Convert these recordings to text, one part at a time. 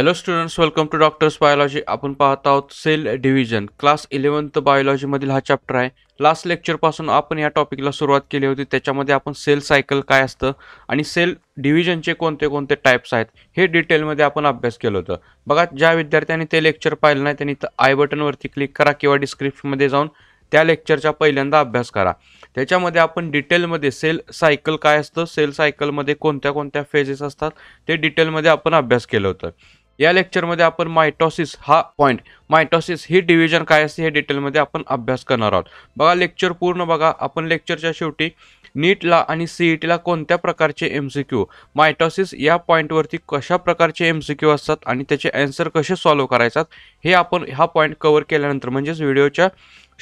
hello students welcome to doctors biology आपण पाहत आहोत सेल डिव्हिजन क्लास इलेवन्थ बायोलॉजीमधील हा चॅप्टर आहे लास्ट लेक्चरपासून आपण या टॉपिकला सुरुवात केली होती त्याच्यामध्ये आपण सेल सायकल काय असतं आणि सेल डिव्हिजनचे कोणते कोणते टाईप्स आहेत हे डिटेलमध्ये आपण अभ्यास केलं होतं बघा ज्या विद्यार्थ्यांनी ते लेक्चर पाहिलं नाही त्यांनी आय बटनवरती क्लिक करा किंवा डिस्क्रिप्शनमध्ये जाऊन त्या लेक्चरचा पहिल्यांदा अभ्यास करा त्याच्यामध्ये आपण डिटेलमध्ये सेल सायकल काय असतं सेल सायकलमध्ये कोणत्या कोणत्या फेजेस असतात ते डिटेलमध्ये आपण अभ्यास केलं होतं या लेक्चरमध्ये आपण मायटॉसिस हा पॉईंट मायटॉसिस ही डिव्हिजन काय असते हे डिटेलमध्ये आपण अभ्यास करणार आहोत बघा लेक्चर पूर्ण बघा आपण लेक्चरच्या शेवटी नीटला आणि सीईटीला e कोणत्या प्रकारचे एम सी क्यू मायटॉसिस या पॉईंटवरती कशा प्रकारचे एम सी क्यू असतात आणि त्याचे अँसर कसे सॉल्व्ह करायचात हे आपण हा पॉईंट कव्हर केल्यानंतर म्हणजेच व्हिडिओच्या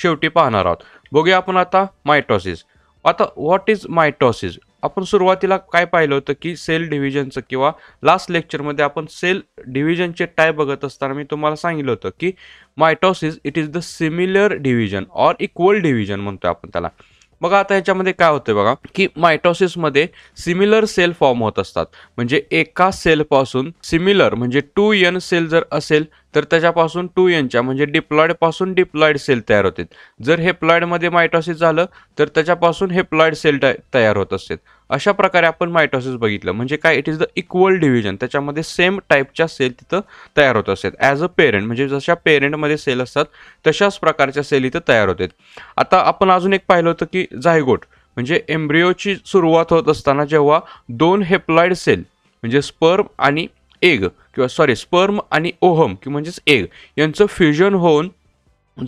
शेवटी पाहणार आहोत बघूया आपण आता मायटॉसिस आता व्हॉट इज मायटॉसिस आपण सुरुवातीला काय पाहिलं होतं की सेल डिव्हिजनचं किंवा लास्ट लेक्चरमध्ये आपण सेल डिव्हिजनचे टाय बघत असताना मी तुम्हाला सांगितलं होतं की mitosis it is the similar division or equal division म्हणतो आपण त्याला बघा आता याच्यामध्ये काय होतं बघा की मायटॉसिसमध्ये सिमिलर सेल फॉर्म होत असतात म्हणजे एका सेल पासून सिमिलर म्हणजे टू यन सेल जर असेल तर त्याच्यापासून टू एनच्या म्हणजे डिप्लॉइडपासून डिप्लॉइड सेल तयार होते जर हेप्लॉइडमध्ये मायटॉसिस झालं तर त्याच्यापासून हेप्लॉइड सेल तयार होत असतात अशा प्रकारे आपण मायटॉसिस बघितलं म्हणजे काय it is the equal division त्याच्यामध्ये सेम टाईपच्या सेल तिथं तयार होत असतात ॲज अ पेरेंट म्हणजे जशा पेरेंटमध्ये सेल असतात तशाच प्रकारच्या सेल इथं तयार होतात आता आपण अजून एक पाहिलं होतं की झायगोट म्हणजे एम्ब्रिओची सुरुवात होत असताना जेव्हा दोन हेप्लॉइड सेल म्हणजे स्पर्म आणि एग किंवा सॉरी स्पर्म आणि ओहम की म्हणजेच एग यांचं फ्युजन होऊन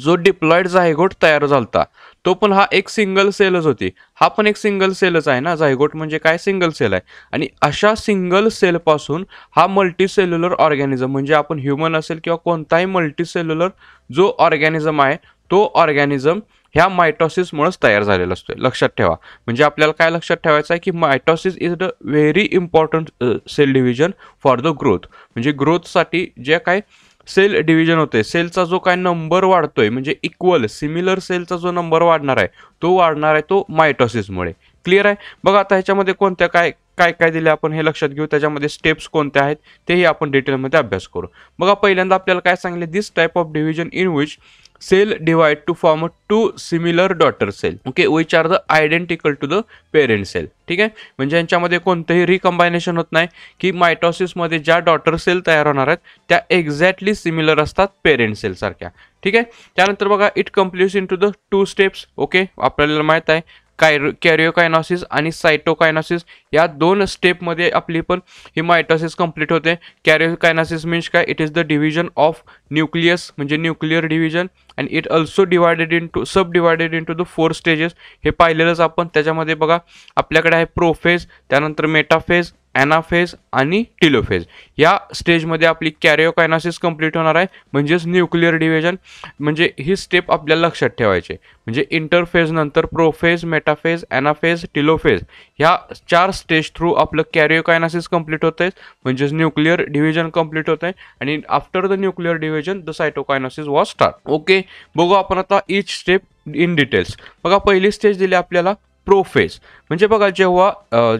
जो डिप्लॉईड झायगोट तयार झाला तो पण हा एक सिंगल सेलच होती हा पण एक सिंगल सेलच आहे ना झायगोट म्हणजे काय सिंगल सेल आहे आणि अशा सिंगल सेलपासून हा मल्टीसेल्युलर ऑर्गॅनिझम म्हणजे आपण ह्युमन असेल किंवा कोणताही मल्टीसेल्युलर जो ऑर्गॅनिझम आहे तो ऑर्गॅनिझम ह्या मायटॉसिसमुळेच तयार झालेला असतो लक्षात ठेवा म्हणजे आपल्याला काय लक्षात ठेवायचं आहे की mitosis is the very important cell division for the growth म्हणजे ग्रोथसाठी जे काय सेल डिव्हिजन होते सेलचा जो काय नंबर वाढतोय म्हणजे इक्वल सिमिलर सेलचा जो नंबर वाढणार आहे तो वाढणार आहे तो मायटॉसिसमुळे क्लिअर आहे बघा आता ह्याच्यामध्ये कोणत्या काय काय काय दिले आपण हे लक्षात घेऊ त्याच्यामध्ये स्टेप्स कोणत्या आहेत तेही आपण डिटेलमध्ये अभ्यास करू बघा पहिल्यांदा आपल्याला काय सांगले this type of division in which cell divide to form two similar daughter cell okay which are the identical to the parent cell ठीक आहे म्हणजे यांच्यामध्ये कोणतंही रिकम्बायनेशन होत नाही की मायटॉसिसमध्ये ज्या डॉटर सेल तयार होणार आहेत त्या एक्झॅक्टली सिमिलर असतात पेरेंट सेल सारख्या ठीक आहे त्यानंतर बघा it completes in to the two steps okay आपल्याला माहीत आहे कायरो कॅरिओकायनॉसिस आणि सायटोकायनॉसिस या दोन स्टेपमध्ये आपली पण ही मायटॉसिस कंप्लीट होते कॅरिओकायनॉसिस मीन्स काय it is the division of nucleus म्हणजे nuclear division and it also divided to subdivided to the four stages हे पाहिलेलंच आपण त्याच्यामध्ये बघा आपल्याकडे आहे प्रोफेज त्यानंतर मेटाफेज ॲनाफेज आणि टिलोफेज या स्टेजमध्ये आपली कॅरिओकायनासिस कंप्लीट होणार आहे म्हणजेच न्यूक्लिअर डिव्हिजन म्हणजे ही स्टेप आपल्याला लक्षात ठेवायचे म्हणजे इंटरफेज नंतर प्रोफेज मेटाफेज ॲनाफेज टिलोफेज ह्या चार स्टेज थ्रू आपलं कॅरिओकायनासिस कंप्लीट होत आहे म्हणजेच न्यूक्लिअर डिव्हिजन कंप्लीट होत आहे आणि after the nuclear division the cytokinesis was start okay बघू आपण आता इच स्टेप इन डिटेल्स बघा पहिली स्टेज दिली आपल्याला प्रोफेस म्हणजे बघा जेव्हा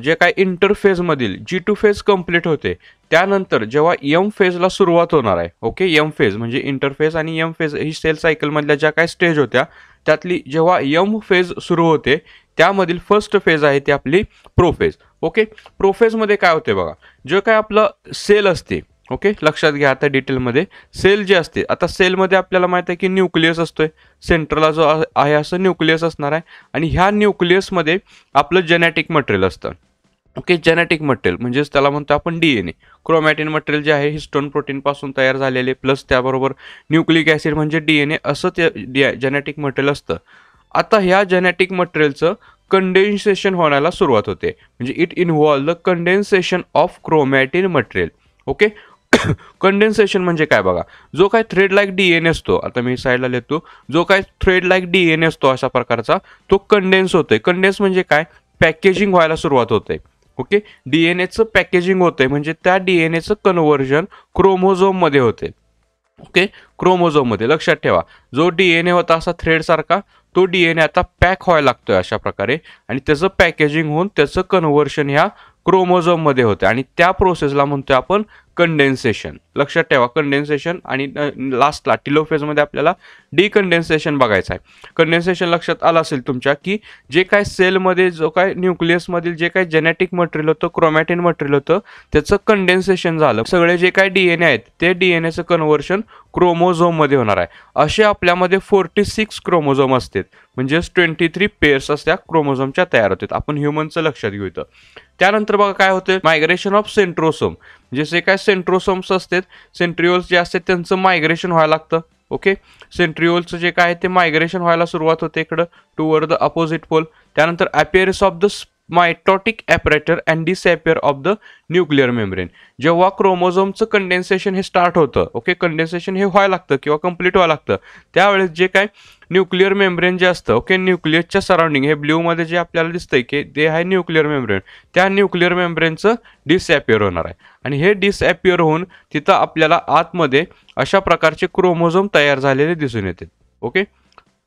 जे काय इंटरफेजमधील जी टू फेज कम्प्लीट होते त्यानंतर जेव्हा यम फेजला सुरुवात होणार आहे ओके यम फेज म्हणजे इंटरफेज आणि यम फेज ही सेल सायकलमधल्या ज्या काय स्टेज होत्या त्यातली जेव्हा यम फेज सुरू होते त्यामधील फर्स्ट फेज आहे ती आपली प्रोफेज ओके प्रोफेजमध्ये काय होते बघा जे काय आपलं सेल असते ओके लक्षात घ्या आता डिटेलमध्ये सेल जे असते आता सेलमध्ये आपल्याला माहीत आहे की न्यूक्लियस असतोय सेंट्रला जो आहे असं न्यूक्लियस असणार आहे आणि ह्या न्यूक्लियसमध्ये आपलं जेनेटिक मटेरियल असतं ओके जेनेटिक मटेरियल म्हणजेच त्याला म्हणतो आपण D N A chromatin material जे आहे हिस्टोन प्रोटीनपासून तयार झालेले प्लस त्याबरोबर न्यूक्लिक ॲसिड म्हणजे डी एन ए असं ते जेनेटिक मटेरियल असतं आता ह्या जेनेटिक मटेरियलचं कंडेन्सेशन होण्याला सुरुवात होते म्हणजे it involve the condensation of chromatin material okay condensation म्हणजे काय बघा जो काय थ्रेड लाईक डी एन असतो आता मी साईडला लिहितो जो काय थ्रेड लाईक डी एन असतो अशा प्रकारचा तो कंडेन्स होतोय कंडेन्स म्हणजे काय पॅकेजिंग व्हायला सुरुवात होते ओके डी एन एचं पॅकेजिंग होतंय म्हणजे त्या डी एन एचं कन्व्हर्जन क्रोमोझोममध्ये होते ओके क्रोमोझोममध्ये लक्षात ठेवा जो डी एन ए होता असा थ्रेडसारखा तो डी एन ए आता पॅक व्हायला लागतोय अशा प्रकारे आणि त्याचं पॅकेजिंग होऊन त्याचं कन्वर्शन ह्या क्रोमोझोममध्ये होते आणि त्या प्रोसेसला म्हणतो आपण कंडेन्सेशन लक्षात ठेवा कंडेन्सेशन आणि लास्टला टिलो फेजमध्ये आपल्याला डिकंडेन्सेशन बघायचं आहे कंडेन्सेशन लक्षात आलं असेल तुमच्या की जे काय सेलमध्ये जो काय न्यूक्लियसमधील जे काय जेनेटिक मटेरियल होतं क्रोमॅटिन मटेरियल होतं त्याचं कंडेन्सेशन झालं सगळे जे काय डी एन आहेत ते डी एन एचं कन्व्हर्शन क्रोमोझोममध्ये होणार आहे असे आपल्यामध्ये फोर्टी सिक्स क्रोमोझोम असतात म्हणजेच ट्वेंटी थ्री पेअर्स असत्या क्रोमोझोमच्या तयार होतात आपण ह्युमनचं लक्षात घेऊ त्यानंतर बघा काय होतं मायग्रेशन ऑफ सेंट्रोसोम जसे काय सेंट्रोसोम्स असतात सेंट्रिओल्स जे असतात त्यांचं मायग्रेशन व्हायला लागतं ओके सेंट्रिओलचं जे काय आहे ते मायग्रेशन व्हायला सुरुवात होते इकडं टुवर्ड द अपोजिट पोल त्यानंतर appearance of the mitotic apparatus and disappear of the nuclear membrane जेव्हा क्रोमोझोमचं कंडेन्सेशन हे स्टार्ट होतं ओके कंडेन्सेशन हे व्हायला लागतं किंवा कंप्लीट व्हायला लागतं त्यावेळेस जे काय न्यूक्लिअर मेम्ब्रेन जे असतं ओके न्यूक्लिअसच्या सराउंडिंग हे ब्ल्यूमध्ये जे आपल्याला दिसतंय की ते आहे न्यूक्लिअर मेम्ब्रेन त्या न्यूक्लिअर मेम्ब्रेनचं डिसॲपियर होणार आहे आणि हे डिसॲपियर होऊन तिथं आपल्याला आतमध्ये अशा प्रकारचे क्रोमोझोम तयार झालेले दिसून येते ओके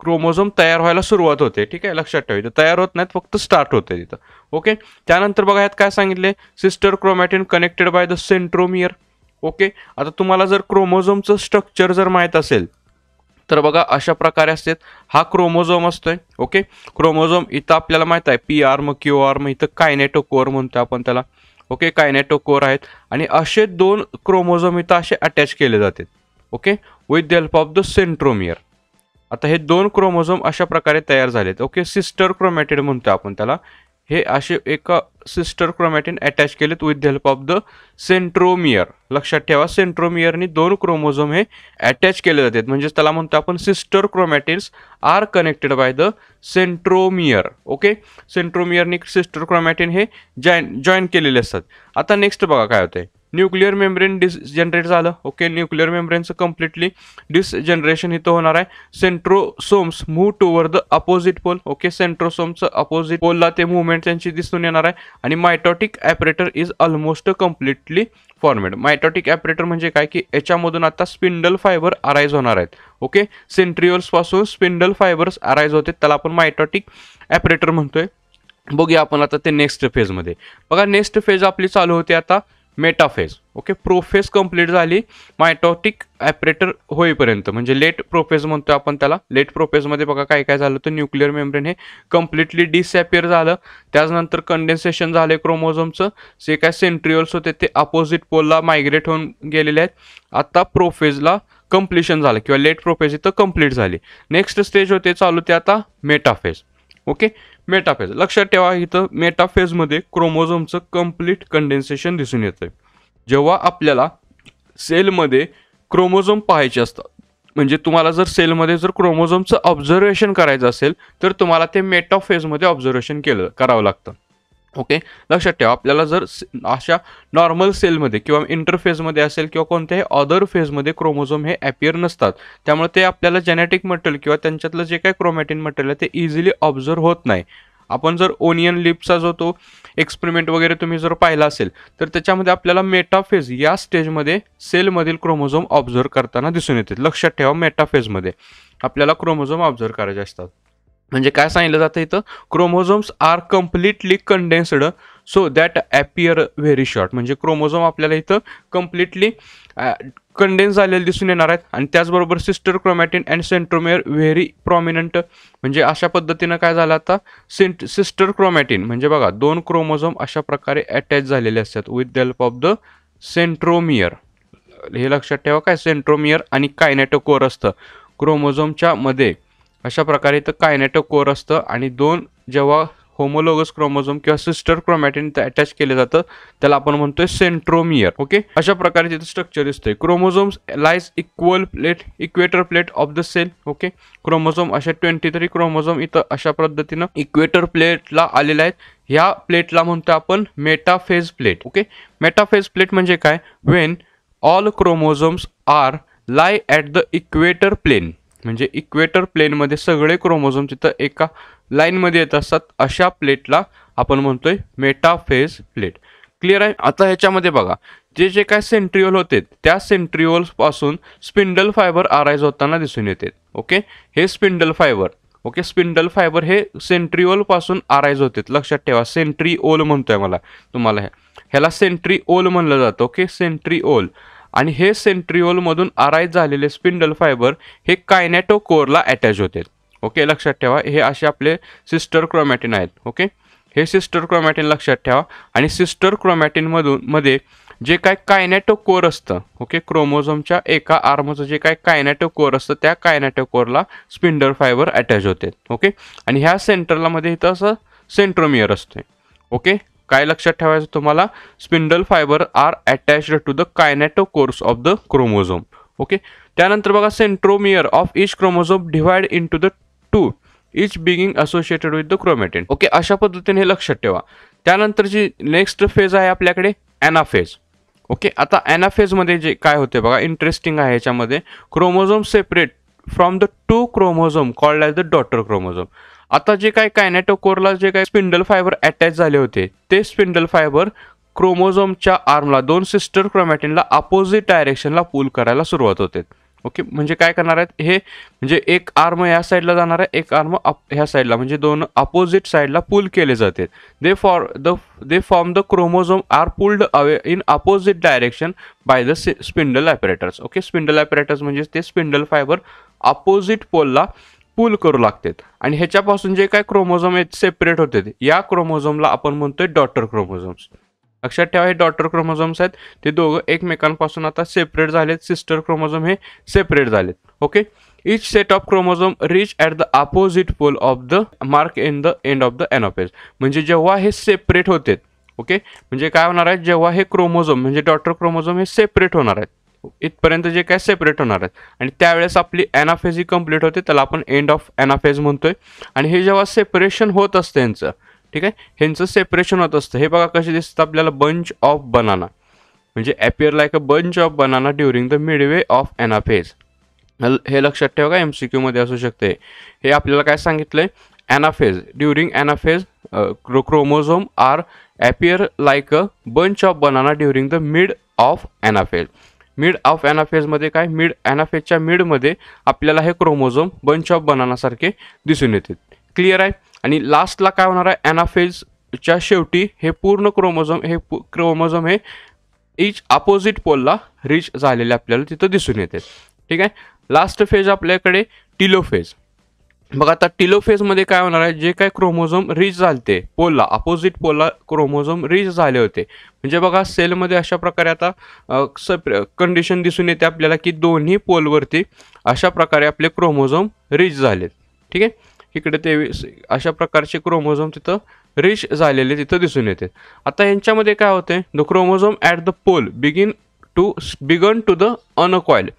क्रोमोझोम तयार व्हायला सुरुवात होते ठीक आहे लक्षात ठेवायचं तयार होत नाहीत फक्त स्टार्ट होते तिथं ओके त्यानंतर बघा यात काय सांगितले sister chromatin connected by the centromere okay आता तुम्हाला जर क्रोमोझोमचं स्ट्रक्चर जर माहीत असेल तर बघा अशा प्रकारे असतात हा क्रोमोझोम असतो आहे ओके क्रोमोझोम इथं आपल्याला माहीत आहे पी आर मग क्यू आर मग इथं कायनेटो कोअर म्हणतो आपण त्याला ओके कायनेटो कोअर आहेत आणि असे दोन क्रोमोझोम इथं असे अटॅच केले जातात okay with the help of the centromere आता हे दोन क्रोमोझोम अशा प्रकारे तयार झालेत ओके सिस्टर क्रोमॅटिड म्हणतो आपण त्याला हे असे एका सिस्टर क्रोमॅटिन अटॅच केलेत with the help of the centromere लक्षात ठेवा सेंट्रोमियरनी दोन क्रोमोझोम हे अटॅच केले जातात म्हणजे त्याला म्हणतो आपण sister chromatins are connected by the centromere okay सेंट्रोमियरनी सिस्टर क्रोमॅटिन हे जॉईन जॉईन केलेले असतात आता नेक्स्ट बघा काय होते न्यूक्लिअर मेम्ब्रेन डिसजनरेट झालं ओके न्यूक्लिअर मेम्ब्रेनचं कम्प्लिटली डिसजनरेशन इथं होणार आहे centrosomes move toward the opposite pole okay सेंट्रोसोमचं अपोजिट पोलला ते मुवमेंट त्यांची दिसून येणार आहे आणि mitotic apparatus is almost completely formed mitotic apparatus म्हणजे काय की याच्यामधून आता स्पिंडल फायबर अराईज होणार आहेत ओके सेंट्रिओल्सपासून स्पिंडल फायबर्स अराईज होते त्याला आपण मायटॉटिक ॲपरेटर म्हणतोय बघूया आपण आता ते नेक्स्ट फेजमध्ये बघा नेक्स्ट फेज आपली चालू होते आता मेटाफेज ओके प्रोफेस कंप्लीट झाली मायटॉटिक ॲपरेटर होईपर्यंत म्हणजे लेट प्रोफेज म्हणतो आपण त्याला लेट प्रोफेजमध्ये बघा काय काय झालं तर न्यूक्लिअर मेम्ब्रेन हे कम्प्लिटली डिसअपिअर झालं त्याचनंतर कंडेन्सेशन झाले क्रोमोझोमचं जे काय सेंट्रिओल्स होते ते अपोजिट पोलला मायग्रेट होऊन गेलेले आहेत आता प्रोफेजला कम्प्लिशन झालं किंवा लेट प्रोफेस इथं कम्प्लीट झाली नेक्स्ट स्टेज होते चालू ते आता मेटाफेज ओके मेटाफेज लक्षात ठेवा इथं मेटाफेजमध्ये क्रोमोझोमचं कम्प्लीट कंडेन्सेशन दिसून येतं जेव्हा आपल्याला सेलमध्ये क्रोमोझोम पाहायचे असतात म्हणजे तुम्हाला जर सेलमध्ये जर क्रोमोझोमचं ऑब्झर्वेशन करायचं असेल तर तुम्हाला ते मेटाफेजमध्ये ऑब्झर्वेशन केलं करावं लागतं ओके लक्षात ठेवा आपल्याला जर अशा नॉर्मल सेलमध्ये किंवा इंटरफेजमध्ये असेल किंवा कोणत्याही अदर फेजमध्ये क्रोमोझोम हे ॲपियर नसतात त्यामुळे ते आपल्याला जेनेटिक मटेरियल किंवा त्यांच्यातलं जे काही क्रोमॅटिन मटेरियल आहे ते इझिली ऑब्झर्व होत नाही आपण जर ओनियन लिपचा जो तो एक्सपेरिमेंट वगैरे तुम्ही जर पाहिला असेल तर त्याच्यामध्ये आपल्याला मेटाफेज या स्टेजमध्ये सेलमधील क्रोमोझोम ऑब्झर्व करताना दिसून येते लक्षात ठेवा मेटाफेजमध्ये आपल्याला क्रोमोझोम ऑब्झर्व करायचे असतात म्हणजे काय सांगितलं जातं इथं chromosomes are completely condensed so that appear very short म्हणजे क्रोमोझोम आपल्याला इथं कम्प्लिटली कंडेन्स झालेले दिसून येणार आहेत आणि त्याचबरोबर sister chromatin and centromere very prominent म्हणजे अशा पद्धतीनं काय झालं आता सेंट सिस्टर क्रोमॅटिन म्हणजे बघा दोन क्रोमोझोम अशा प्रकारे अटॅच झालेले असतात with the help of the centromere हे लक्षात ठेवा काय सेंट्रोमियर आणि कायनेटोकोर असतं क्रोमोझोमच्या मध्ये अशा प्रकारे इथं कायनेटो कोर असतं आणि दोन जेव्हा होमोलोगस क्रोमोझोम किंवा सिस्टर क्रोमॅटिन अटॅच केलं जातं त्याला आपण म्हणतोय सेंट्रोमियर ओके अशा प्रकारे तिथं स्ट्रक्चर दिसतंय chromosome lies equal plate equator plate of the cell okay chromosome अशा ट्वेंटी थ्री क्रोमोझोम इथं अशा पद्धतीनं इक्वेटर प्लेटला आलेल्या आहेत ह्या प्लेटला म्हणतो आपण metaphase plate okay metaphase plate म्हणजे काय when all chromosomes are lie at the equator plane म्हणजे इक्वेटर प्लेनमध्ये सगळे क्रोमोझोम तिथं एका लाईनमध्ये येत असतात अशा प्लेटला आपण म्हणतोय मेटाफेज प्लेट क्लिअर आहे आता ह्याच्यामध्ये बघा जे जे काय सेंट्रिओल होते त्या पासून स्पिंडल फायबर आरायज होताना दिसून येते ओके हे spindle fibre okay spindle fibre हे सेंट्रिओलपासून आरायज होते लक्षात ठेवा सेंट्रीओल म्हणतोय मला तुम्हाला ह्याला सेंट्रीओल म्हणलं जातं ओके सेंट्रीओल आणि हे सेंट्रिओलमधून अराईज झालेले स्पिंडल फायबर हे कायनॅटो कोरला अटॅच होते ओके लक्षात ठेवा हे असे आपले सिस्टर क्रोमॅटिन आहेत ओके हे सिस्टर क्रोमॅटिन लक्षात ठेवा आणि सिस्टर क्रोमॅटिनमधून मध्ये जे काय कायनॅटो कोर असतं ओके क्रोमोझोमच्या एका आर्मचं जे काय कायनॅटो कोर असतं त्या कायनॅटो कोरला स्पिंडल फायबर अटॅच होते ओके आणि ह्या सेंटरला मध्ये इथं असं सेंट्रोमियर असते ओके काय लक्षात ठेवायचं तुम्हाला spindle fibre are attached to the kinetochores of the chromosome okay त्यानंतर बघा centromere of each chromosome divide in to the two each being associated with the chromatin okay अशा पद्धतीने हे लक्षात ठेवा त्यानंतर जी नेक्स्ट फेज आहे आपल्याकडे अॅनाफेज ओके आता अॅनाफेजमध्ये जे काय होते बघा इंटरेस्टिंग आहे याच्यामध्ये chromosome separate from the two chromosome called as the daughter chromosome आता जे काय कायनेटो कोरला जे काय स्पिंडल फायबर अटॅच झाले होते ते स्पिंडल फायबर क्रोमोझोमच्या आर्मला दोन सिस्टर क्रोमॅटिनला अपोजिट डायरेक्शनला पूल करायला सुरुवात होते ओके म्हणजे काय करणार आहेत हे म्हणजे एक आर्म या साईडला जाणार आहे एक आर्म अप ह्या साईडला म्हणजे दोन अपोजिट साईडला पूल केले जाते they for the they form the chromosome are pulled away in opposite direction by the spindle operators okay spindle operators म्हणजे ते स्पिंडल फायबर अपोजिट पोलला पूल करू लागतात आणि ह्याच्यापासून जे काय क्रोमोझोम आहेत सेपरेट होतात या क्रोमोझोमला आपण म्हणतोय डॉटर क्रोमोझोम्स लक्षात ठेवा हे डॉटर क्रोमोझोम्स आहेत ते दोघं एकमेकांपासून आता सेपरेट झालेत सिस्टर क्रोमोझोम हे सेपरेट झालेत okay each set of chromosome reach at the opposite pole of the mark in the end of the anaphase म्हणजे जेव्हा हे सेपरेट होते ओके म्हणजे काय होणार आहे जेव्हा हे क्रोमोझोम म्हणजे डॉटर क्रोमोझोम हे सेपरेट होणार आहेत इथपर्यंत जे काय सेपरेट होणार आहेत आणि त्यावेळेस आपली ॲनाफेज ही कंप्लीट होते त्याला आपण एंड ऑफ ॲनाफेज म्हणतोय आणि हे जेव्हा सेपरेशन होत असतं यांचं ठीक आहे ह्यांचं सेपरेशन होत असतं हे बघा कसे दिसतं आपल्याला बंच ऑफ बनाना म्हणजे appear like a bunch of banana during the midway of anaphase हे लक्षात ठेवा का एम सी क्यूमध्ये असू शकते हे आपल्याला काय सांगितलं आहे anaphase during anaphase chromosome are appear like a bunch of banana during the mid of anaphase mid of ॲनाफेजमध्ये काय मिड ॲनाफेजच्या मिडमध्ये आपल्याला हे क्रोमोझोम बंच ऑफ बनानासारखे दिसून येते क्लिअर आहे आणि लास्टला काय होणार आहे ॲनाफेजच्या शेवटी हे पूर्ण क्रोमोझोम हे क्रोमोझोम हे इच अपोजिट पोलला रिच झालेले आपल्याला तिथं दिसून येते ठीक आहे लास्ट फेज आपल्याकडे टिलोफेज बघा आता टिलोफेजमध्ये काय होणार आहे जे काय क्रोमोझोम रीच झालते पोलला अपोजिट पोलला क्रोमोझोम रीच झाले होते म्हणजे बघा सेलमध्ये अशा प्रकारे आता सप्र कंडिशन दिसून येते आपल्याला की दोन्ही पोलवरती अशा प्रकारे आपले क्रोमोझोम रीच झालेत ठीक आहे इकडे ते अशा प्रकारचे क्रोमोझोम तिथं रिच झालेले तिथं दिसून येते आता यांच्यामध्ये काय होते the chromosome at the pole begin to began to the uncoil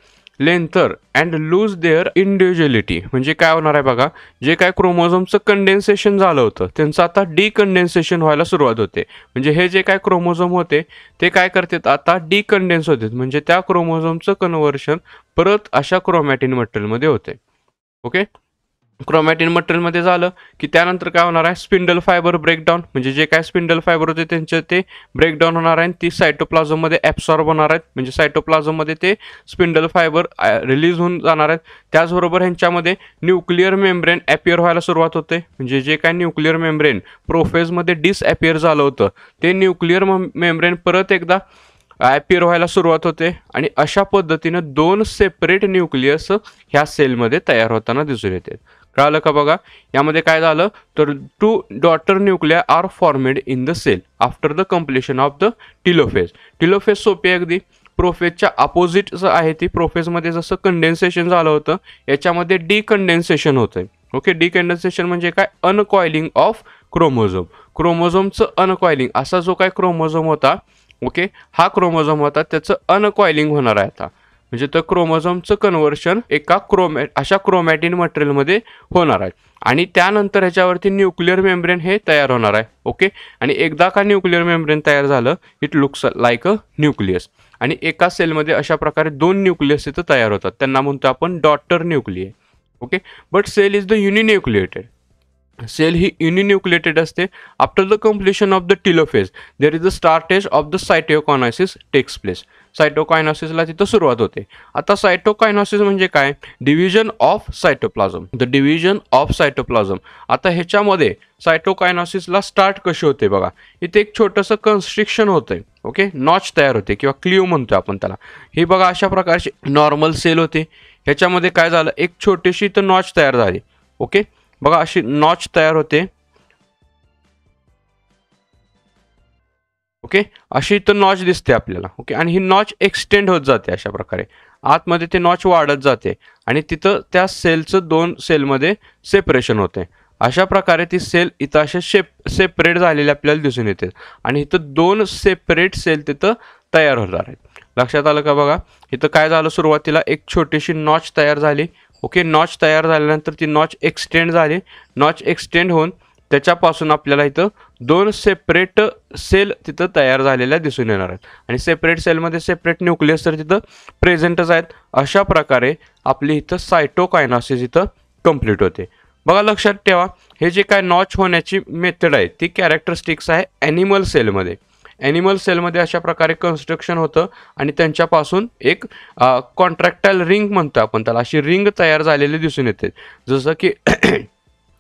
lengthen and lose their individuality म्हणजे काय होणार आहे बघा जे काय क्रोमोझोमचं कंडेन्सेशन झालं होतं त्यांचं आता डिकंडेन्सेशन व्हायला सुरुवात होते म्हणजे हे जे काय क्रोमोझोम होते ते काय करतात आता डिकंडेन्स होते म्हणजे त्या क्रोमोझोमचं कन्वर्शन परत अशा क्रोमॅटिन मटेरियलमध्ये होते ओके क्रोमॅटिन मटेरियलमध्ये झालं की त्यानंतर काय होणार आहे स्पिंडल फायबर ब्रेकडाऊन म्हणजे जे काय स्पिंडल फायबर होते त्यांचे ते ब्रेकडाऊन होणार आहे ती सायटोप्लाझममध्ये ॲब्सॉर्ब होणार आहेत म्हणजे सायटोप्लाझममध्ये ते स्पिंडल फायबर रिलीज होऊन जाणार आहेत त्याचबरोबर ह्यांच्यामध्ये न्यूक्लिअर मेम्ब्रेन ॲपियर व्हायला सुरुवात होते म्हणजे जे काय न्यूक्लिअर मेम्ब्रेन प्रोफेजमध्ये डिसॲपियर झालं होतं ते न्यूक्लिअर मेम्ब्रेन परत एकदा ॲपियर व्हायला सुरुवात होते आणि अशा पद्धतीनं दोन सेपरेट न्यूक्लियस ह्या सेलमध्ये तयार होताना दिसून येते कळालं का बघा यामध्ये काय झालं तर two daughter nuclei are formed in the cell after the completion of the telophase telophase सोपी अगदी प्रोफेजच्या अपोजिट आहे ती प्रोफेजमध्ये जसं कंडेन्सेशन झालं होतं याच्यामध्ये डिकंडेन्सेशन होतं आहे ओके डिकंडेन्सेशन म्हणजे काय अनकॉइलिंग ऑफ क्रोमोझोम क्रोमोझोमचं अनकॉइलिंग असा जो काय क्रोमोझोम होता ओके हा क्रोमोझोम होता त्याचं अनकॉइलिंग होणार आहे आता म्हणजे तर क्रोमोझोमचं कन्व्हर्शन एका क्रोमॅ अशा क्रोमॅटिन मटेरियलमध्ये होणार आहे आणि त्यानंतर ह्याच्यावरती न्यूक्लिअर मेम्ब्रेन हे तयार होणार आहे ओके आणि एकदा का न्यूक्लिअर मेम्ब्रेन तयार झालं it looks like a nucleus आणि एका सेलमध्ये अशा प्रकारे दोन न्यूक्लियस इथं तयार होतात त्यांना म्हणतो आपण daughter nuclei okay but cell is the uninucleated cell ही युनिन्यूक्लिएटेड असते after the completion of the telophase there is the start stage of the cytokinesis takes place सायटोकायनॉसिसला तिथं सुरुवात होते आता सायटोकायनॉसिस म्हणजे काय division of cytoplasm the division of cytoplasm आता ह्याच्यामध्ये सायटोकायनॉसिसला स्टार्ट कशी होते बघा इथे एक छोटंसं कन्स्ट्रिक्शन होते ओके नॉच तयार होते किंवा क्ल्यू म्हणतो आपण त्याला हे बघा अशा प्रकारची नॉर्मल सेल होते ह्याच्यामध्ये काय झालं एक छोटीशी तर नॉच तयार झाली ओके बघा अशी नॉच तयार होते ओके अशी इथं नॉच दिसते आपल्याला ओके आणि ही नॉच एक्सटेंड होत जाते अशा प्रकारे आतमध्ये ते नॉच वाढत जाते आणि तिथं त्या सेलचं दोन सेलमध्ये सेपरेशन होते अशा प्रकारे ती सेल इथं अशा शेप सेपरेट झालेले आपल्याला दिसून येते आणि इथं दोन सेपरेट सेल तिथं तयार होणार आहेत लक्षात आलं का बघा इथं काय झालं सुरुवातीला एक छोटीशी नॉच तयार झाली ओके नॉच तयार झाल्यानंतर ती नॉच एक्सटेंड झाली नॉच एक्सटेंड होऊन त्याच्यापासून आपल्याला इथं दोन सेपरेट सेल तिथं तयार झालेल्या दिसून येणार आहेत आणि सेपरेट सेलमध्ये सेपरेट न्यूक्लियस तर तिथं प्रेझेंटच आहेत अशा प्रकारे आपली इथं सायटोकायनॉसिस इथं कम्प्लीट होते बघा लक्षात ठेवा हे जे काय नॉच होण्याची मेथड आहे ती कॅरेक्टरिस्टिक्स आहे ॲनिमल सेलमध्ये ॲनिमल सेलमध्ये अशा प्रकारे कन्स्ट्रक्शन होतं आणि त्यांच्यापासून एक कॉन्ट्रॅक्टाईल रिंग म्हणतो आपण त्याला अशी रिंग तयार झालेली दिसून येते जसं की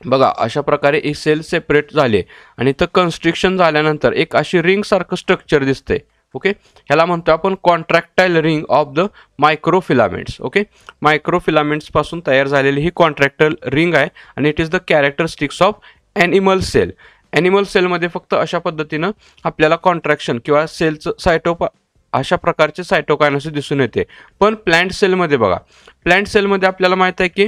बघा अशा प्रकारे एक सेल सेपरेट झाले आणि इथं कन्स्ट्रिक्शन झाल्यानंतर एक अशी रिंगसारखं स्ट्रक्चर दिसते ओके ह्याला म्हणतो आपण contractile ring of the microfilaments okay पासून तयार झालेली ही कॉन्ट्रॅक्टल रिंग आहे आणि it is the characteristics of animal cell animal सेलमध्ये फक्त अशा पद्धतीनं आपल्याला कॉन्ट्रॅक्शन किंवा सेलचं सायटोपा अशा प्रकारचे असे दिसून येते पण प्लॅन्ट सेलमध्ये बघा प्लॅन्ट सेलमध्ये आपल्याला माहीत आहे की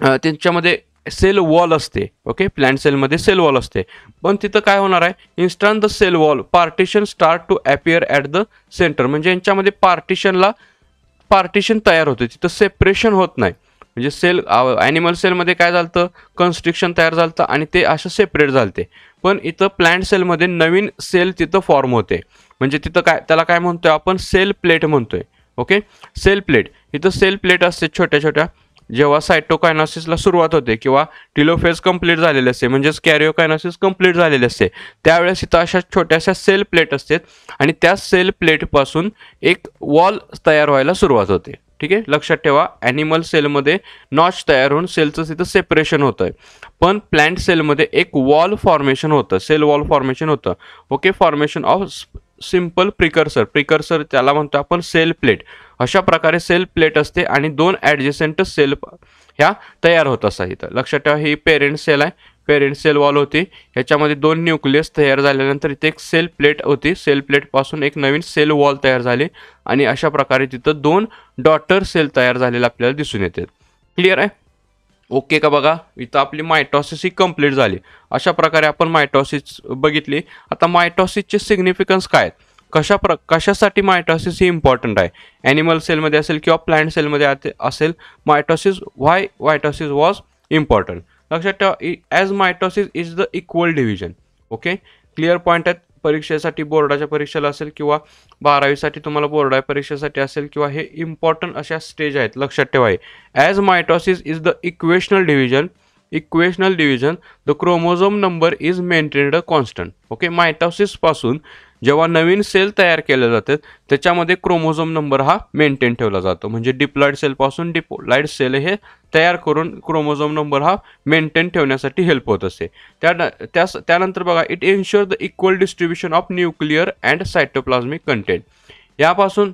त्यांच्यामध्ये सेल वॉल असते ओके प्लॅन्ट सेलमध्ये सेल वॉल असते पण तिथं काय होणार आहे instant the cell wall partition start to appear at the centre म्हणजे यांच्यामध्ये पार्टिशनला पार्टिशन तयार होते तिथं सेपरेशन होत नाही म्हणजे सेल ॲनिमल सेलमध्ये काय झालं कन्स्ट्रिक्शन तयार झालतं आणि ते असं सेपरेट झालते पण इथं प्लॅन्ट सेलमध्ये नवीन सेल तिथं फॉर्म होते म्हणजे तिथं काय त्याला काय म्हणतोय आपण सेल प्लेट म्हणतोय ओके सेल प्लेट इथं सेल प्लेट असते छोट्या छोट्या जेव्हा सायटोकायनॉसिसला सुरुवात होते किंवा टिलोफेज कंप्लीट झालेले असते म्हणजेच कॅरिओकायनॉसिस कंप्लीट झालेले असते त्यावेळेस इथं अशा छोट्याशा सेल प्लेट असते आणि त्या सेल प्लेटपासून एक वॉल तयार व्हायला सुरुवात होते ठीक आहे लक्षात ठेवा ॲनिमल सेलमध्ये नॉच तयार होऊन सेलचं तिथं सेपरेशन होतं आहे पण प्लॅन्ट सेलमध्ये एक वॉल फॉर्मेशन होतं सेल वॉल फॉर्मेशन होतं okay formation of simple precursor precursor त्याला म्हणतो आपण सेल प्लेट अशा प्रकारे सेल प्लेट असते आणि दोन ॲडजेसेंट सेल ह्या तयार होत असतात इथं लक्षात ठेवा ही पेरेंट सेल आहे पेरेंट सेल वॉल होती ह्याच्यामध्ये दोन न्यूक्लियस तयार झाल्यानंतर इथे एक सेल प्लेट होती सेल प्लेटपासून एक नवीन सेल वॉल तयार झाली आणि अशा प्रकारे तिथं दोन डॉटर सेल तयार झालेले आपल्याला दिसून येते क्लिअर आहे ओके का बघा इथं आपली मायटॉसिस ही कंप्लीट झाली अशा प्रकारे आपण मायटॉसिस बघितली आता मायटॉसिसचे सिग्निफिकन्स काय आहेत कशा प्र कशासाठी मायटॉसिस ही इम्पॉर्टंट आहे ॲनिमल सेलमध्ये असेल किंवा प्लांट सेलमध्ये असेल mitosis why mitosis was important लक्षात ठेवा as mitosis is the equal division okay clear point आहेत परीक्षेसाठी बोर्डाच्या परीक्षेला असेल किंवा बारावीसाठी तुम्हाला बोर्डाच्या परीक्षेसाठी असेल किंवा हे इम्पॉर्टंट अशा स्टेज आहेत लक्षात ठेवा हे as mitosis is the equational division equational division the chromosome number is maintained a constant okay मायटॉसिसपासून जेव्हा नवीन सेल तयार केले जातात त्याच्यामध्ये क्रोमोझोम नंबर हा मेंटेन ठेवला जातो म्हणजे डिप्लॉइड सेलपासून डिप्लॉइड सेल हे तयार करून क्रोमोझोम नंबर हा मेंटेन ठेवण्यासाठी हेल्प होत असते त्या त्यानंतर बघा it ensure the equal distribution of nuclear and cytoplasmic content यापासून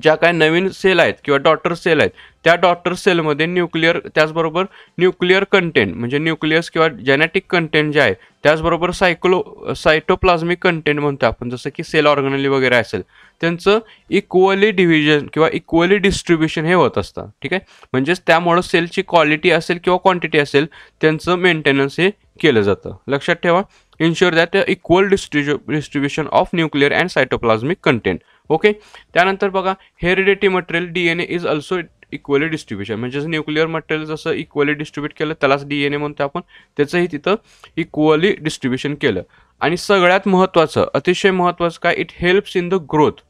ज्या काय नवीन सेल आहेत किंवा डॉटर सेल आहेत त्या डॉटर सेलमध्ये न्यूक्लिअर त्याचबरोबर न्यूक्लिअर कंटेंट म्हणजे न्यूक्लियस किंवा जेनेटिक कंटेंट जे आहे त्याचबरोबर सायक्लो सायटोप्लाझमिक कंटेंट म्हणतो आपण जसं की सेल ऑर्गनली वगैरे असेल त्यांचं इक्वली डिव्हिजन किंवा इक्वली डिस्ट्रीब्युशन हे होत असतं ठीक आहे म्हणजेच त्यामुळं सेलची क्वालिटी असेल किंवा क्वांटिटी असेल त्यांचं मेंटेनन्स हे केलं जातं लक्षात ठेवा इन्शुअर दॅट इक्वल डिस्ट्रीब्यु distribution of nuclear and cytoplasmic content okay त्यानंतर बघा heredity material D N A is also equally distribution जसं न्यूक्लिअर मटेरियल जसं इक्वली डिस्ट्रीब्यूट केलं त्यालाच डी एन ए म्हणतो आपण त्याचंही तिथं इक्वली डिस्ट्रीब्युशन केलं आणि सगळ्यात महत्त्वाचं अतिशय महत्त्वाचं काय it helps in the growth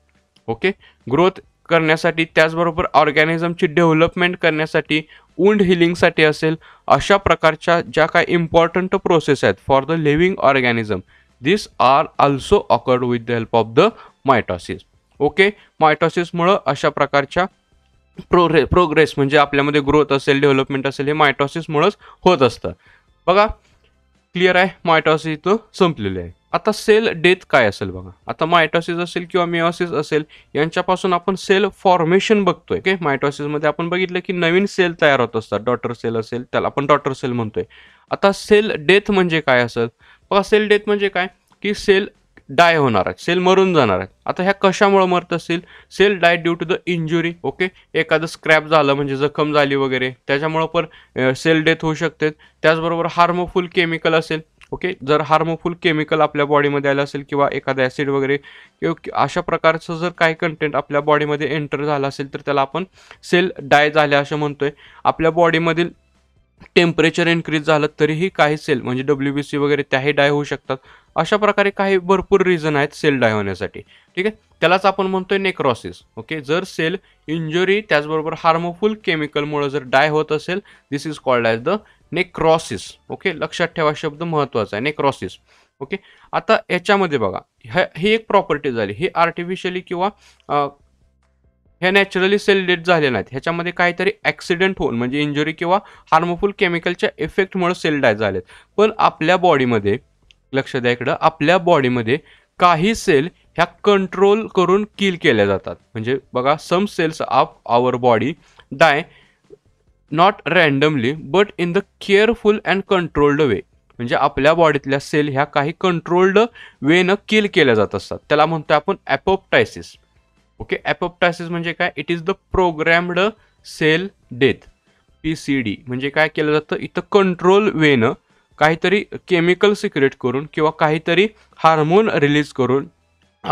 okay growth करण्यासाठी त्याचबरोबर ऑर्गॅनिझमची डेव्हलपमेंट करण्यासाठी उंड हिलिंगसाठी असेल अशा प्रकारच्या ज्या काही इम्पॉर्टंट प्रोसेस आहेत for the living organism this are also occurred with the help of the mitosis okay मायटॉसिसमुळं अशा प्रकारच्या प्रोग्रे प्रोग्रेस म्हणजे आपल्यामध्ये ग्रोथ असेल डेव्हलपमेंट असेल हे मायटॉसिसमुळंच होत असतं बघा क्लिअर आहे मायटॉसिस इथं संपलेले आहे आता सेल डेथ काय असेल बघा आता मायटॉसिस असेल किंवा मेऑसिस असेल यांच्यापासून आपण सेल फॉर्मेशन बघतोय ओके मायटॉसिसमध्ये आपण बघितलं की नवीन सेल तयार होत असतात डॉटर सेल असेल त्याला आपण डॉटर सेल म्हणतोय आता सेल डेथ म्हणजे काय असेल बघा सेल डेथ म्हणजे काय की सेल डाय होणार आहेत सेल मरून जाणार आहेत आता ह्या कशामुळे मरत असतील cell die due to the injury okay एखादं स्क्रॅप झालं म्हणजे जखम झाली वगैरे त्याच्यामुळं पण सेल डेथ होऊ शकते त्याचबरोबर हार्मफुल केमिकल असेल ओके जर हार्मफुल केमिकल आपल्या बॉडीमध्ये आलं असेल किंवा एखादा ॲसिड वगैरे किंवा अशा प्रकारचं जर काही कंटेंट आपल्या बॉडीमध्ये एंटर झालं असेल तर त्याला आपण सेल डाय झाल्या असं म्हणतोय आपल्या बॉडीमधील टेम्परेचर इन्क्रीज झालं तरीही काही सेल म्हणजे डब्ल्यू बी सी वगैरे त्याही डाय होऊ शकतात अशा प्रकारे काही भरपूर रिझन आहेत सेल डाय होण्यासाठी ठीक आहे त्यालाच आपण म्हणतोय नेक्रॉसिस ओके जर सेल इंजुरी त्याचबरोबर हार्मफुल केमिकलमुळे जर डाय होत असेल this is called as the necrosis okay लक्षात ठेवा शब्द महत्त्वाचा आहे नेक्रॉसिस ओके आता याच्यामध्ये बघा ह्या ही एक प्रॉपर्टी झाली ही आर्टिफिशियली किंवा ह्या नॅचरली सेल डेट झाले नाहीत ह्याच्यामध्ये काहीतरी ॲक्सिडेंट होऊन म्हणजे इंजुरी किंवा हार्मफुल केमिकलच्या इफेक्टमुळे सेल डाय झालेत पण आपल्या बॉडीमध्ये लक्ष द्या इकडं आपल्या बॉडीमध्ये काही सेल ह्या कंट्रोल करून किल केल्या जातात म्हणजे बघा some cells of our body die not randomly but in the careful and controlled way म्हणजे आपल्या बॉडीतल्या सेल ह्या काही कंट्रोल्ड वेनं किल केल्या जात असतात त्याला म्हणतो आपण ॲपोप्टायसिस ओके ॲपोप्टायसिस म्हणजे काय it is the programmed cell death P C D म्हणजे काय केलं जातं इथं कंट्रोल वेनं काहीतरी केमिकल सिक्रेट करून किंवा काहीतरी हार्मोन रिलीज करून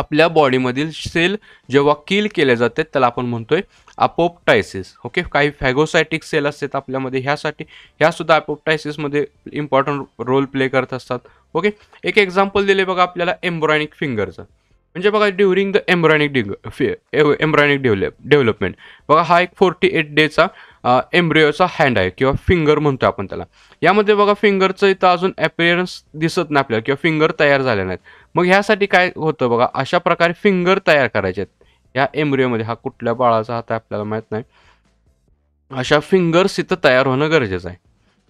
आपल्या बॉडीमधील सेल जेव्हा किल केल्या जाते त्याला आपण म्हणतोय अपोप्टायसिस ओके काही फॅगोसायटिक सेल असतात आपल्यामध्ये ह्यासाठी ह्यासुद्धा अपोप्टायसिसमध्ये इम्पॉर्टंट रोल प्ले करत असतात ओके एक एक्झाम्पल दिले बघा आपल्याला एम्ब्रॉयनिक फिंगरचं म्हणजे बघा ड्युरिंग द एम्ब्रॉनिक डिग एम्ब्रॉनिक डेव्हलप डेव्हलपमेंट बघा हा एक फोर्टी एट डेचा एम्ब्रिओचा हँड आहे किंवा फिंगर म्हणतो आपण त्याला यामध्ये बघा फिंगरचं इथं अजून ॲपिअरन्स दिसत नाही आपल्याला किंवा फिंगर तयार झाले नाहीत मग ह्यासाठी काय होतं बघा अशा प्रकारे फिंगर तयार करायचे आहेत या एम्ब्रिओमध्ये हा कुठल्या बाळाचा हात आपल्याला माहीत नाही अशा फिंगर्स इथं तयार होणं गरजेचं आहे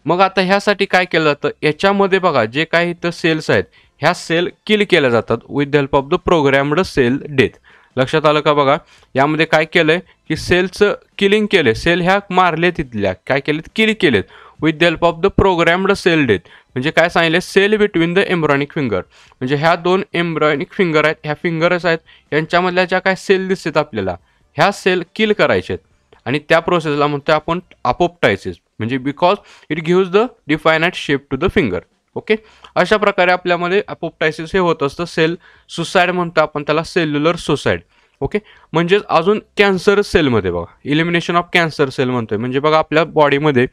मग आता ह्यासाठी काय केलं जातं याच्यामध्ये बघा जे काही इथं सेल्स आहेत ह्या सेल किल केल्या जातात with the help of the programmed cell death लक्षात आलं का बघा यामध्ये काय केलं आहे की सेलचं किलिंग केलं सेल ह्या मारले तिथल्या काय केलेत किल केलेत with the help of the programmed cell death म्हणजे काय सांगितले cell between the embryonic finger म्हणजे ह्या दोन एम्ब्रॉनिक फिंगर आहेत ह्या फिंगरच आहेत यांच्यामधल्या ज्या काय सेल दिसतात आपल्याला ह्या सेल किल करायचे आणि त्या प्रोसेसला म्हणतो आपण आपोपटायसिस म्हणजे because it gives the definite shape to the finger okay अशा प्रकारे आपल्यामध्ये अपोप्टायसिस हे होत असतं सेल सुसाईड म्हणतो आपण त्याला सेल्युलर सुसाईड ओके म्हणजेच अजून कॅन्सर सेलमध्ये बघा इलिमिनेशन ऑफ कॅन्सर सेल म्हणतोय म्हणजे बघा आपल्या बॉडीमध्ये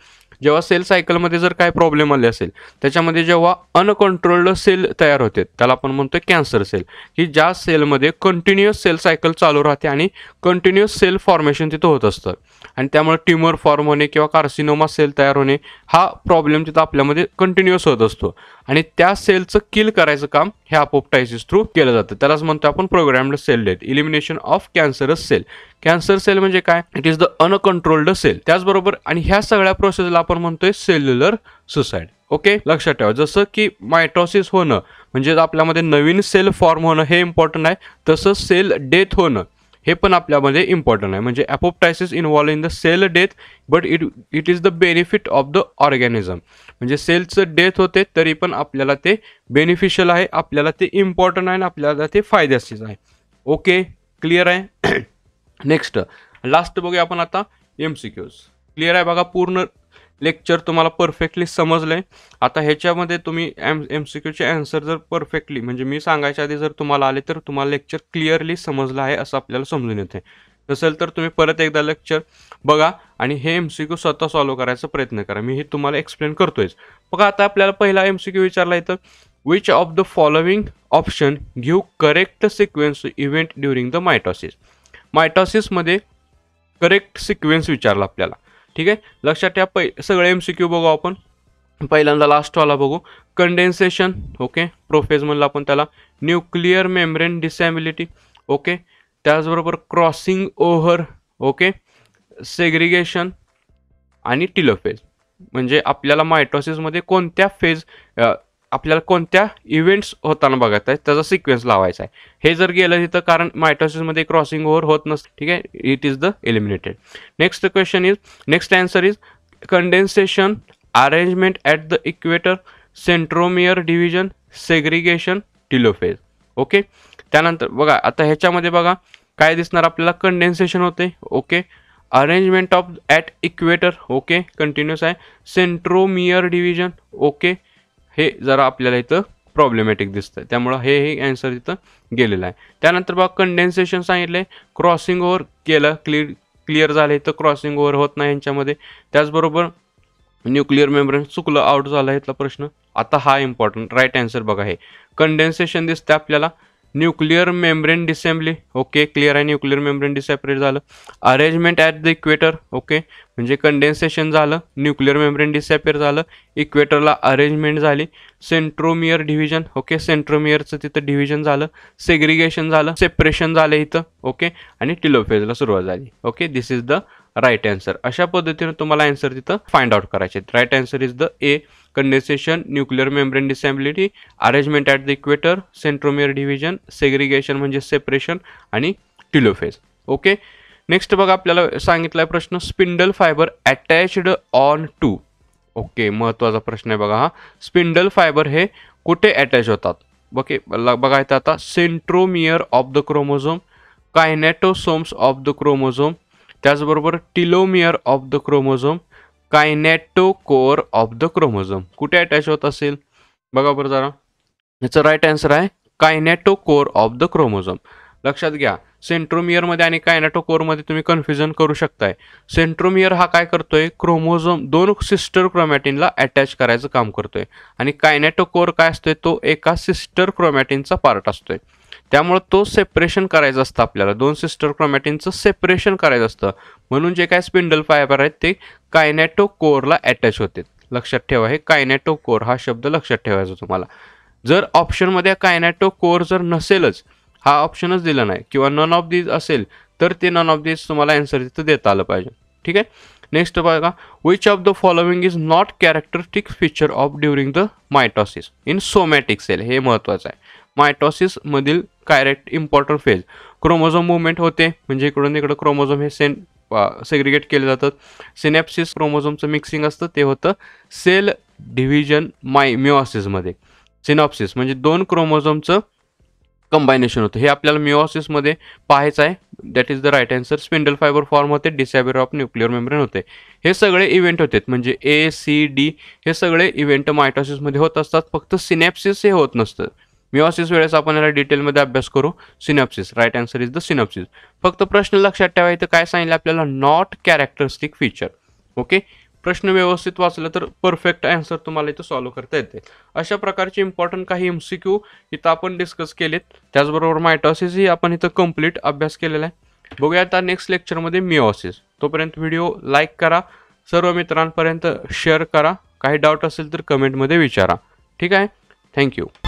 जेव्हा सेल सायकलमध्ये जर काय प्रॉब्लेम आले असेल त्याच्यामध्ये जेव्हा अनकंट्रोल्ड सेल तयार होते त्याला आपण म्हणतो कॅन्सर सेल की ज्या सेलमध्ये कंटिन्युअस सेल सायकल चालू राहते आणि कंटिन्युअस सेल फॉर्मेशन तिथं होत असतं आणि त्यामुळे ट्युमर फॉर्म होणे किंवा कार्सिनोमा सेल तयार होणे हा प्रॉब्लेम तिथं आपल्यामध्ये कंटिन्युअस होत असतो आणि त्या सेलचं किल करायचं काम हे आपोप्टायसिस थ्रू केलं जातं त्यालाच म्हणतो आपण programmed cell death elimination of cancerous cell cancer cell म्हणजे काय it is the uncontrolled cell त्याचबरोबर आणि ह्या सगळ्या प्रोसेसला आपण म्हणतोय सेल्युलर सुसाईड ओके लक्षात ठेवा जसं की मायटॉसिस होणं म्हणजे आपल्यामध्ये नवीन सेल फॉर्म होणं हे इम्पॉर्टंट आहे तसं सेल डेथ होणं हे पण आपल्यामध्ये इम्पॉर्टंट आहे म्हणजे apoptosis involve in the cell death but it it is the benefit of the organism म्हणजे सेलचं डेथ होते तरी पण आपल्याला ते बेनिफिशियल आहे आपल्याला ते इम्पॉर्टंट आहे आणि आपल्याला ते फायद्याचेच आहे ओके क्लिअर आहे नेक्स्ट लास्ट बघूया आपण आता एम सी क्यूज क्लिअर आहे बघा पूर्ण लेक्चर तुम्हाला परफेक्टली समजलं आहे आता ह्याच्यामध्ये तुम्ही एम एम सी क्यूचे ॲन्सर जर परफेक्टली म्हणजे मी सांगायच्या आधी जर तुम्हाला आले तर तुम्हाला लेक्चर क्लिअरली समजलं आहे असं आपल्याला समजून येते नसेल तर तुम्ही परत एकदा लेक्चर बघा आणि हे एम सी क्यू स्वतः सॉल्व करायचा प्रयत्न करा मी हे तुम्हाला एक्सप्लेन करतोय बघा आता आपल्याला पहिला एम सी क्यू विचारला येतं which of the following option घ्यू correct sequence event during the mitosis मायटॉसिसमध्ये करेक्ट सिक्वेन्स विचारला आपल्याला ठीक आहे लक्षात ठेवा पै सगळे एम सी क्यू बघू आपण पहिल्यांदा लास्ट बघू कंडेन्सेशन ओके प्रोफेज म्हणलं आपण त्याला न्यूक्लिअर मेम्ब्रेन डिसॅबिलिटी ओके त्याचबरोबर क्रॉसिंग ओव्हर ओके सेग्रिगेशन आणि टिलोफेज म्हणजे आपल्याला मायटॉसिसमध्ये कोणत्या फेज आपल्याला कोणत्या इव्हेंट्स होताना बघत आहे त्याचा सिक्वेन्स लावायचा आहे हे जर गेलं तिथं कारण मायटोसिसमध्ये क्रॉसिंग ओव्हर होत नसतं ठीक आहे it is the eliminated next question is next answer is condensation arrangement at the equator centromere division segregation telophase okay त्यानंतर बघा आता ह्याच्यामध्ये बघा काय दिसणार आपल्याला कंडेन्सेशन होते okay arrangement of at equator okay continuous आहे सेंट्रोमियर डिव्हिजन ओके हे जरा आपल्याला इथं प्रॉब्लेमॅटिक दिसतं त्यामुळं हे हे ॲन्सर इथं गेलेलं आहे त्यानंतर बघा कंडेन्सेशन सांगितलं आहे क्रॉसिंग ओव्हर केलं क्लिअर क्लिअर झालं इथं क्रॉसिंग ओव्हर होत नाही यांच्यामध्ये त्याचबरोबर न्यूक्लिअर मेम्ब्रेन चुकलं आउट झालं इथला प्रश्न आता हा इम्पॉर्टंट राईट अँसर बघा हे कंडेन्सेशन दिसतं आपल्याला nuclear membrane disassembly okay clear आहे न्यूक्लिअर मेम्ब्रेन डिसेपरेट झालं arrangement at the equator okay म्हणजे कंडेन्सेशन झालं न्यूक्लिअर मेम्ब्रेन डिसेपेअर झालं इक्वेटरला अरेंजमेंट झाली सेंट्रोमियर डिव्हिजन ओके सेंट्रोमियरचं तिथं डिव्हिजन झालं सेग्रिगेशन झालं सेपरेशन झालं इथं ओके आणि टिलोफेजला सुरुवात झाली okay this is the right answer अशा पद्धतीने तुम्हाला आन्सर तिथं फाइंड आउट करायचे right answer is the A condensation nuclear membrane disability arrangement at the equator centromere division segregation म्हणजे सेपरेशन आणि टिलोफेज ओके नेक्स्ट बघा आपल्याला सांगितला आहे प्रश्न spindle fibre attached on to okay महत्त्वाचा प्रश्न आहे बघा हा स्पिंडल फायबर हे कुठे अटॅच होतात ओके बघा इथं आता centromere of the chromosome kinetosomes of the chromosome त्याचबरोबर telomere of the chromosome kinetochore of the chromosome कुठे अटॅच होत असेल बघा बरं जरा याचं राईट आन्सर आहे kinetochore of the chromosome लक्षात घ्या सेंट्रोमियरमध्ये आणि कायनॅटो कोअरमध्ये तुम्ही कन्फ्युजन करू शकताय सेंट्रोमियर हा काय करतोय क्रोमोझोम दोन सिस्टर क्रोमॅटिनला अटॅच करायचं काम करतोय आणि कायनॅटो कोर काय असतोय तो एका सिस्टर क्रोमॅटिनचा पार्ट असतोय त्यामुळं तो सेपरेशन करायचं असतं आपल्याला दोन सिस्टर क्रोमॅटिनचं सेपरेशन करायचं असतं म्हणून जे काय स्पिंडल फायबर आहेत ते कायनॅटो कोरला अटॅच होते लक्षात ठेवा हे कायनॅटो कोर हा शब्द लक्षात ठेवायचा तुम्हाला जर ऑप्शनमध्ये कायनॅटो कोर जर नसेलच हा ऑप्शनच दिला नाही किंवा नॉन ऑफ दीज असेल तर ते नॉन ऑफ दीज तुम्हाला अँसर तिथं देता आलं पाहिजे ठीक आहे नेक्स्ट बघा which of the following is not characteristic feature of during the mitosis in somatic cell हे महत्त्वाचं आहे मायटॉसिसमधील correct important phase chromosome movement होते म्हणजे इकडून इकडं क्रोमोझोम हे सेन सेग्रिगेट केले जातात सिनॅप्सिस क्रोमोझोमचं मिक्सिंग असतं ते होतं सेल डिव्हिजन माय मिओसिसमध्ये सिनॉप्सिस म्हणजे दोन क्रोमोझोमचं कंबायनेशन होतं हे आपल्याला मिओसिसमध्ये पाहायचं आहे that is the right answer spindle fibre form होते डिसॅबिर ऑफ न्यूक्लिअर मेम्ब्रेन होते हे सगळे इव्हेंट होते म्हणजे ए सी डी हे सगळे इव्हेंट मायटॉसिसमध्ये होत असतात फक्त सिनॅप्सिस हे होत नसतं मिओसिस वेळेस आपण याला डिटेलमध्ये अभ्यास करू synapsis right answer is the synapsis फक्त प्रश्न लक्षात ठेवा इथं काय सांगितलं आपल्याला नॉट कॅरेक्टरिस्टिक फीचर ओके प्रश्न व्यवस्थित वाचला तर परफेक्ट आन्सर तुम्हाला इथं सॉल्व्ह करता येते अशा प्रकारचे इम्पॉर्टंट काही एम सी क्यू इथं आपण डिस्कस केलेत त्याचबरोबर मायटॉसिसही आपण इथं कम्प्लीट अभ्यास केलेला आहे बघूया आता नेक्स्ट लेक्चरमध्ये मिओसिस तोपर्यंत व्हिडिओ लाईक करा सर्व मित्रांपर्यंत शेअर करा काही डाऊट असेल तर कमेंटमध्ये विचारा ठीक आहे थँक्यू